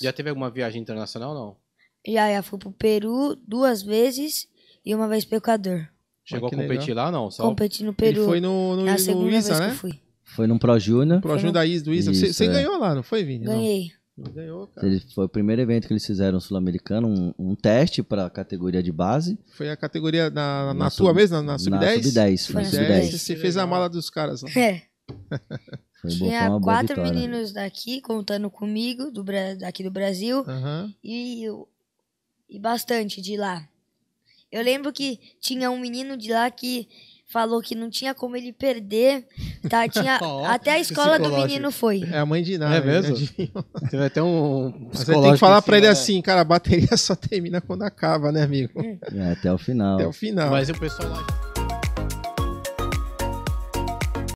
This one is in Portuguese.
Já teve alguma viagem internacional, não? Já, já fui pro Peru duas vezes e uma vez pro Equador. Chegou a competir legal. lá, não? Só... Competi no Peru. foi no, no, na segunda Isa, vez né? que fui. Foi no Pro Júnior. Pro Júnior da Isa, do Isa. Você é. ganhou lá, não foi, Vini? Ganhei. Não. Ganhou, cara. Ele, foi o primeiro evento que eles fizeram sul-americano, um, um, teste para categoria de base. Foi a categoria na, na, na sub, tua mesmo, na, na sub-10? Na sub-10. Sub, sub, sub 10, Você fez a mala dos caras. Lá. É. Foi Tinha quatro meninos daqui contando comigo, do, daqui do Brasil, uhum. e, e bastante de lá. Eu lembro que tinha um menino de lá que falou que não tinha como ele perder. Tá, tinha, oh, até a escola do menino foi. É a mãe de nada. É né? mesmo? Você vai ter um Você tem que falar pra ele né? assim, cara, a bateria só termina quando acaba, né, amigo? Hum. É, até o final. Até o final. Mas o pessoal lá...